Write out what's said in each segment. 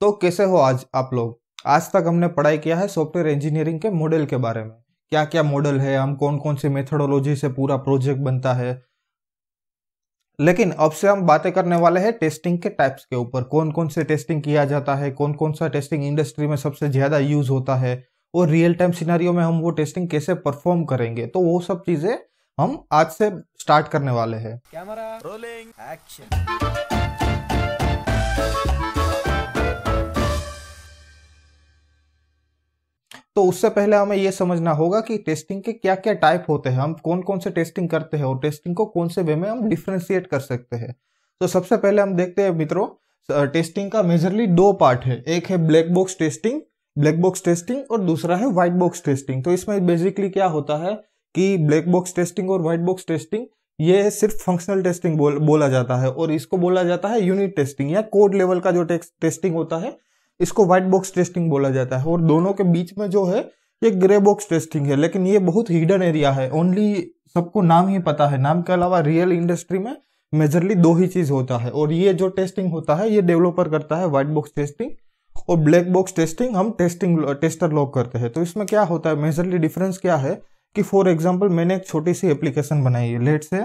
तो कैसे हो आज आप लोग आज तक हमने पढ़ाई किया है सॉफ्टवेयर इंजीनियरिंग के मॉडल के बारे में क्या क्या मॉडल है हम कौन कौन से मेथडोलॉजी से पूरा प्रोजेक्ट बनता है लेकिन अब से हम बातें करने वाले हैं टेस्टिंग के टाइप्स के ऊपर कौन कौन से टेस्टिंग किया जाता है कौन कौन सा टेस्टिंग इंडस्ट्री में सबसे ज़्यादा यूज होता है और रियल टाइम सिनारियो में हम वो टेस्टिंग कैसे परफॉर्म करेंगे तो वो सब चीज़ें हम आज से स्टार्ट करने वाले हैं कैमरा रोलिंग एक्शन तो उससे पहले हमें यह समझना होगा कि टेस्टिंग के क्या क्या टाइप होते हैं हम कौन कौन से टेस्टिंग करते हैं और टेस्टिंग को कौन से वे में हम डिफ्रेंशिएट कर सकते हैं तो सबसे पहले हम देखते हैं मित्रों टेस्टिंग का मेजरली दो पार्ट है एक है black box testing black box testing और दूसरा है व्हाइट बॉक्स टेस्टिंग तो इसमें बेसिकली क्या होता है कि ब्लैक बॉक्स टेस्टिंग और व्हाइट बॉक्स टेस्टिंग ये सिर्फ फंक्शनल टेस्टिंग बोल, बोला जाता है और इसको बोला जाता है यूनिट टेस्टिंग या कोड लेवल का जो टेस्टिंग होता है इसको व्हाइट बॉक्स टेस्टिंग बोला जाता है और दोनों के बीच में जो है ये ग्रे बॉक्स टेस्टिंग है लेकिन ये बहुत हिडन एरिया है ओनली सबको नाम ही पता है नाम के अलावा रियल इंडस्ट्री में मेजरली दो ही चीज होता है और ये जो टेस्टिंग होता है ये डेवलपर करता है व्हाइट बॉक्स टेस्टिंग और ब्लैक बॉक्स टेस्टिंग हम टेस्टिंग टेस्टर लॉक करते हैं तो इसमें क्या होता है मेजरली डिफरेंस क्या है कि फॉर एग्जाम्पल मैंने एक छोटी सी एप्लीकेशन बनाई है लेट से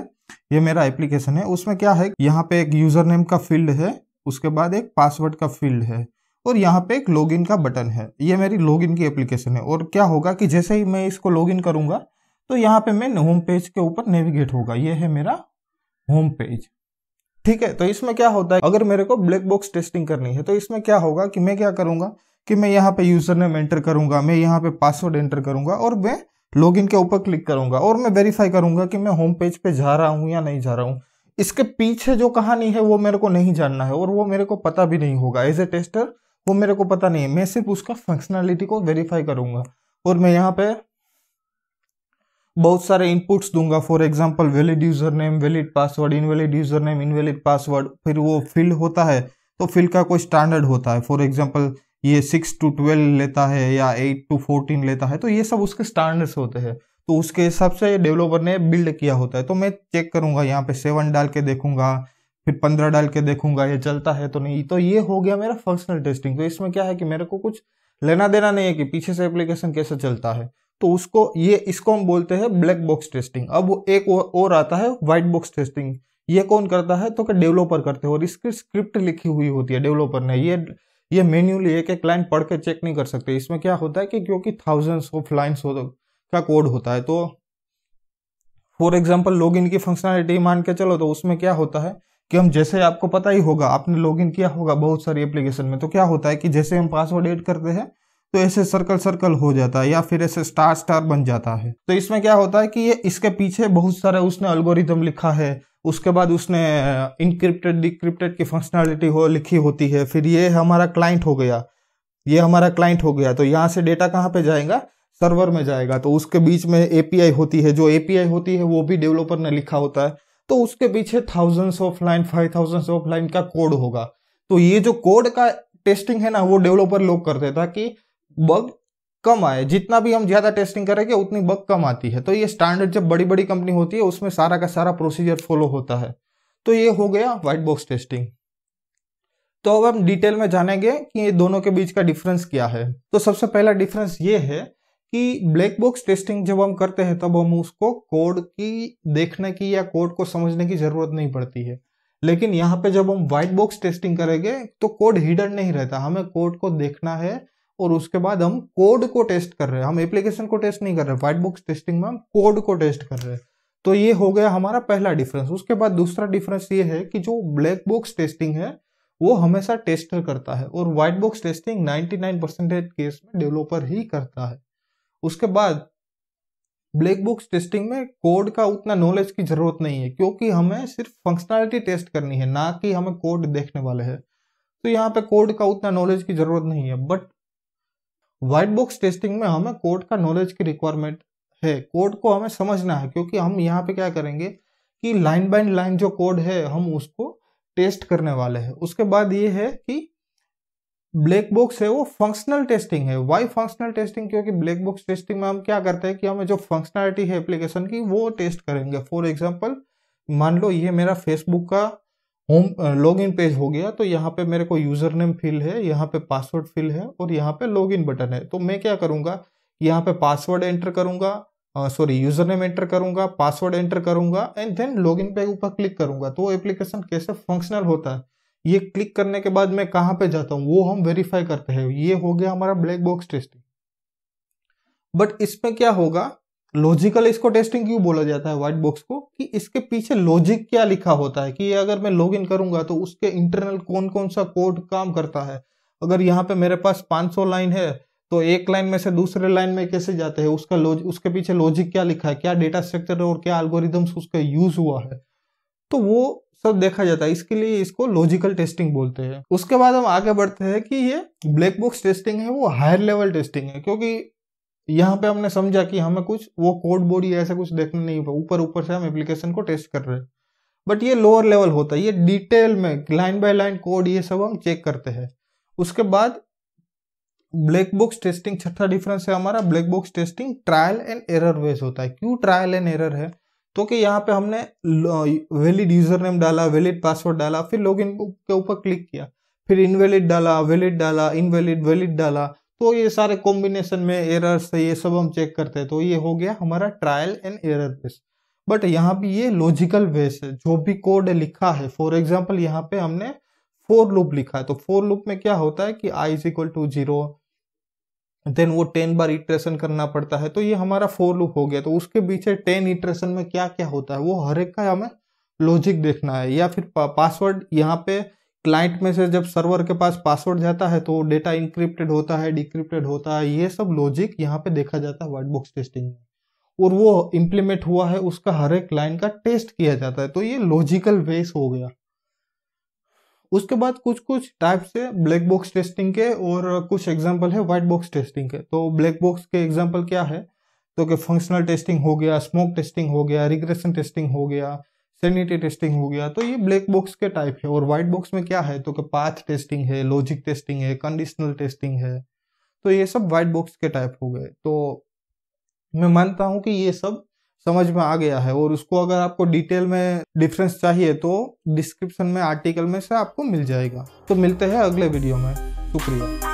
ये मेरा एप्लीकेशन है उसमें क्या है यहाँ पे एक यूजर नेम का फील्ड है उसके बाद एक पासवर्ड का फील्ड है और यहाँ पे एक लॉगिन का बटन है ये मेरी लॉगिन की एप्लीकेशन है और क्या होगा कि जैसे ही मैं इसको लॉगिन करूँगा तो यहाँ पे मैं होम पेज के ऊपर नेविगेट होगा ये है मेरा होम पेज ठीक है तो इसमें क्या होता है अगर मेरे को ब्लैक बॉक्स टेस्टिंग करनी है तो इसमें क्या होगा कि मैं क्या करूँगा कि मैं यहाँ पे यूजर नेम एंटर करूँगा मैं यहाँ पे पासवर्ड एंटर करूँगा और मैं लॉगिन के ऊपर क्लिक करूँगा और मैं वेरीफाई करूँगा कि मैं होम पेज पे जा रहा हूँ या नहीं जा रहा हूँ इसके पीछे जो कहानी है वो मेरे को नहीं जानना है और वो मेरे को पता भी नहीं होगा एज ए टेस्टर वो मेरे को पता नहीं है मैं सिर्फ उसका फंक्शनैलिटी को वेरीफाई करूंगा और मैं यहाँ पे बहुत सारे इनपुट्स दूंगा for example valid user name valid password invalid user name invalid password फिर वो फिल होता है तो फिल का कोई स्टैंडर्ड होता है फॉर एग्जाम्पल ये सिक्स टू ट्वेल्व लेता है या एट टू फोर्टीन लेता है तो ये सब उसके स्टैंडर्ड्स होते हैं तो उसके हिसाब से डेवलपर ने बिल्ड किया होता है तो मैं चेक करूंगा यहाँ पे सेवन डाल के देखूंगा फिर पंद्रह डाल के देखूंगा ये चलता है तो नहीं तो ये हो गया मेरा फंक्शनल टेस्टिंग तो इसमें क्या है कि मेरे को कुछ लेना देना नहीं है कि पीछे से एप्लीकेशन कैसे चलता है तो उसको ये इसको हम बोलते हैं ब्लैक बॉक्स टेस्टिंग अब वो एक और आता है व्हाइट बॉक्स टेस्टिंग ये कौन करता है तो क्या डेवलपर करते हैं और इसकी स्क्रिप्ट लिखी हुई होती है डेवलपर ने ये ये मेन्यूली एक एक लाइन पढ़ के चेक नहीं कर सकते इसमें क्या होता है कि क्योंकि थाउजेंड्स ऑफ लाइन्स का कोड होता है तो फॉर एग्जाम्पल लॉग इन की फंक्शनलिटी मान के चलो तो उसमें क्या होता है कि हम जैसे आपको पता ही होगा आपने लॉगिन किया होगा बहुत सारी एप्लीकेशन में तो क्या होता है कि जैसे हम पासवर्ड एड करते हैं तो ऐसे सर्कल सर्कल हो जाता है या फिर ऐसे स्टार स्टार बन जाता है तो इसमें क्या होता है कि ये इसके पीछे बहुत सारे उसने अल्गोरिदम लिखा है उसके बाद उसने इनक्रिप्टेड डिक्रिप्टेड की फंक्शनैलिटी हो लिखी होती है फिर ये हमारा क्लाइंट हो गया ये हमारा क्लाइंट हो गया तो यहाँ से डेटा कहाँ पे जाएगा सर्वर में जाएगा तो उसके बीच में एपीआई होती है जो एपीआई होती है वो भी डेवलपर ने लिखा होता है तो उसके पीछे thousands of line five thousands of line का कोड होगा तो ये जो कोड का टेस्टिंग है ना वो डेवलपर लोग करते ताकि बग कम आए जितना भी हम ज़्यादा टेस्टिंग करेंगे उतनी बग कम आती है तो ये स्टैंडर्ड जब बड़ी बड़ी कंपनी होती है उसमें सारा का सारा प्रोसीजर फॉलो होता है तो ये हो गया व्हाइट बॉक्स टेस्टिंग तो अब हम डिटेल में जानेंगे कि ये दोनों के बीच का डिफरेंस क्या है तो सबसे पहला डिफरेंस ये है कि ब्लैक बॉक्स टेस्टिंग जब हम करते हैं तब हम उसको कोड की देखने की या कोड को समझने की जरूरत नहीं पड़ती है लेकिन यहाँ पे जब हम व्हाइट बॉक्स टेस्टिंग करेंगे तो कोड हिडन नहीं रहता हमें कोड को देखना है और उसके बाद हम कोड को टेस्ट कर रहे हैं हम एप्लीकेशन को टेस्ट नहीं कर रहे व्हाइट बॉक्स टेस्टिंग में हम कोड को टेस्ट कर रहे हैं तो ये हो गया हमारा पहला डिफरेंस उसके बाद दूसरा डिफरेंस ये है कि जो ब्लैक बॉक्स टेस्टिंग है वो हमेशा टेस्टर करता है और white box testing nine percentage case में डेवलपर ही करता है उसके बाद ब्लैक बुक्स टेस्टिंग में कोड का उतना नॉलेज की जरूरत नहीं है क्योंकि हमें सिर्फ फंक्शनैलिटी टेस्ट करनी है ना कि हमें कोड देखने वाले हैं तो यहाँ पे कोड का उतना नॉलेज की जरूरत नहीं है बट व्हाइट बॉक्स टेस्टिंग में हमें कोड का नॉलेज की रिक्वायरमेंट है कोड को हमें समझना है क्योंकि हम यहाँ पे क्या करेंगे कि लाइन बाय लाइन जो कोड है हम उसको टेस्ट करने वाले हैं उसके बाद ये है कि ब्लैक बॉक्स है वो फंक्शनल टेस्टिंग है वाई फंक्शनल टेस्टिंग क्योंकि ब्लैक बॉक्स टेस्टिंग में हम क्या करते हैं कि हमें जो फंक्शनलिटी है एप्लीकेशन की वो टेस्ट करेंगे फॉर एग्जाम्पल मान लो ये मेरा फेसबुक का होम लॉग इन पेज हो गया तो यहाँ पे मेरे को यूज़र नेम फिल है यहाँ पे पासवर्ड फिल है और यहाँ पे लॉग इन बटन है तो मैं क्या करूँगा यहाँ पे पासवर्ड एंटर करूंगा सॉरी यूज़र नेम एंटर करूंगा पासवर्ड एंटर करूंगा एंड देन लॉग इन पे ऊपर क्लिक करूंगा तो एप्लीकेशन कैसे फंक्शनल होता है ये क्लिक करने के बाद मैं कहाँ पे जाता हूँ वो हम वेरीफाई करते हैं ये हो गया हमारा ब्लैक बॉक्स टेस्टिंग बट इसमें क्या होगा लॉजिकल इसको टेस्टिंग क्यों बोला जाता है व्हाइट बॉक्स को कि इसके पीछे लॉजिक क्या लिखा होता है कि अगर मैं लॉग इन करूंगा तो उसके इंटरनल कौन कौन सा कोड काम करता है अगर यहाँ पे मेरे पास 500 लाइन है तो एक लाइन में से दूसरे लाइन में कैसे जाते हैं उसका उसके पीछे लॉजिक क्या लिखा है क्या डेटा स्ट्रक्चर और क्या एल्गोरिदम्स उसका यूज हुआ है तो वो सब देखा जाता है इसके लिए इसको लॉजिकल टेस्टिंग बोलते हैं उसके बाद हम आगे बढ़ते हैं कि ये ब्लैक बॉक्स टेस्टिंग है वो हायर लेवल टेस्टिंग है क्योंकि यहाँ पे हमने समझा कि हमें कुछ वो कोड बॉडी ऐसा कुछ देखने नहीं ऊपर ऊपर से हम एप्लीकेशन को टेस्ट कर रहे हैं बट ये लोअर लेवल होता है ये डिटेल में लाइन बाय लाइन कोड ये सब हम चेक करते हैं उसके बाद ब्लैक बॉक्स टेस्टिंग छठा डिफरेंस है हमारा black box testing trial and error वेज होता है क्यों ट्रायल एंड एरर है तो कि यहाँ पे हमने वैलिड यूजर नेम डाला वैलिड पासवर्ड डाला फिर लॉग के ऊपर क्लिक किया फिर इनवैलिड डाला वैलिड डाला इनवैलिड वैलिड डाला तो ये सारे कॉम्बिनेशन में एरर्स ये सब हम चेक करते हैं तो ये हो गया हमारा trial and error base but यहाँ पे ये लॉजिकल बेस है जो भी कोड लिखा है फॉर एग्जाम्पल यहाँ पे हमने फोर लूप लिखा है तो फोर लूप में क्या होता है कि I is equal to zero then वो टेन बार इटरेशन करना पड़ता है तो ये हमारा फोर लूप हो गया तो उसके पीछे टेन इटरेशन में क्या क्या होता है वो हर एक का हमें लॉजिक देखना है या फिर पासवर्ड यहाँ पे क्लाइंट में से जब सर्वर के पास पासवर्ड जाता है तो डेटा इंक्रिप्टेड होता है डिक्रिप्टेड होता है ये सब लॉजिक यहाँ पे देखा जाता है वाइट बॉक्स टेस्टिंग में और वो इम्प्लीमेंट हुआ है उसका हर एक लाइन का टेस्ट किया जाता है तो ये लॉजिकल वेस हो गया उसके बाद कुछ कुछ टाइप से ब्लैक बॉक्स टेस्टिंग के और कुछ एग्जाम्पल है व्हाइट बॉक्स टेस्टिंग के तो ब्लैक बॉक्स के एग्जाम्पल क्या है तो कि फंक्शनल टेस्टिंग हो गया स्मोक टेस्टिंग हो गया रिग्रेशन टेस्टिंग हो गया सेनिटी टेस्टिंग हो गया तो ये ब्लैक बॉक्स के टाइप है और व्हाइट बॉक्स में क्या है तो कि पाथ टेस्टिंग है लॉजिक टेस्टिंग है कंडीशनल टेस्टिंग है तो ये सब व्हाइट बॉक्स के टाइप हो गए तो मैं मानता हूँ कि ये सब समझ में आ गया है और उसको अगर आपको डिटेल में डिफरेंस चाहिए तो डिस्क्रिप्शन में आर्टिकल में से आपको मिल जाएगा तो मिलते हैं अगले वीडियो में शुक्रिया